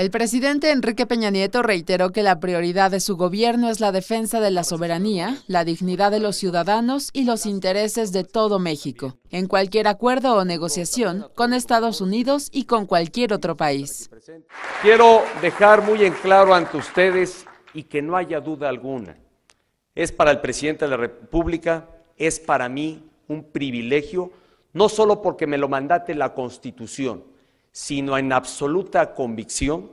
El presidente Enrique Peña Nieto reiteró que la prioridad de su gobierno es la defensa de la soberanía, la dignidad de los ciudadanos y los intereses de todo México, en cualquier acuerdo o negociación con Estados Unidos y con cualquier otro país. Quiero dejar muy en claro ante ustedes y que no haya duda alguna. Es para el presidente de la República, es para mí un privilegio, no solo porque me lo mandate la Constitución, sino en absoluta convicción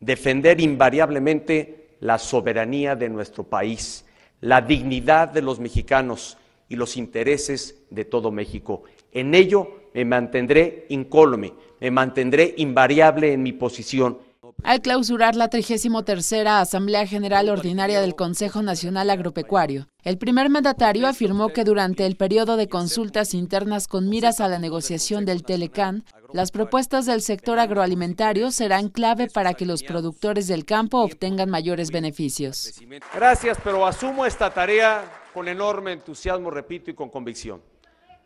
defender invariablemente la soberanía de nuestro país, la dignidad de los mexicanos y los intereses de todo México. En ello me mantendré incólume, me mantendré invariable en mi posición. Al clausurar la 33 Asamblea General Ordinaria del Consejo Nacional Agropecuario, el primer mandatario afirmó que durante el periodo de consultas internas con miras a la negociación del Telecán, las propuestas del sector agroalimentario serán clave para que los productores del campo obtengan mayores beneficios. Gracias, pero asumo esta tarea con enorme entusiasmo, repito, y con convicción,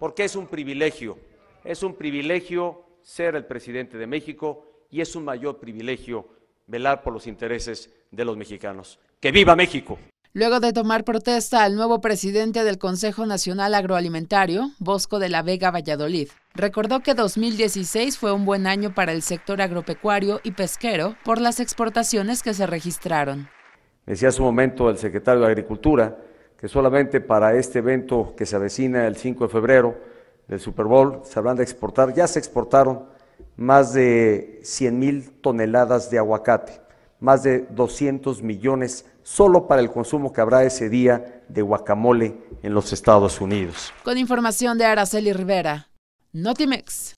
porque es un privilegio, es un privilegio ser el presidente de México y es un mayor privilegio velar por los intereses de los mexicanos. ¡Que viva México! Luego de tomar protesta al nuevo presidente del Consejo Nacional Agroalimentario, Bosco de la Vega Valladolid, recordó que 2016 fue un buen año para el sector agropecuario y pesquero por las exportaciones que se registraron. Decía hace un momento el secretario de Agricultura que solamente para este evento que se avecina el 5 de febrero del Super Bowl se habrán de exportar, ya se exportaron más de 100 mil toneladas de aguacate más de 200 millones solo para el consumo que habrá ese día de guacamole en los Estados Unidos. Con información de Araceli Rivera, Notimex.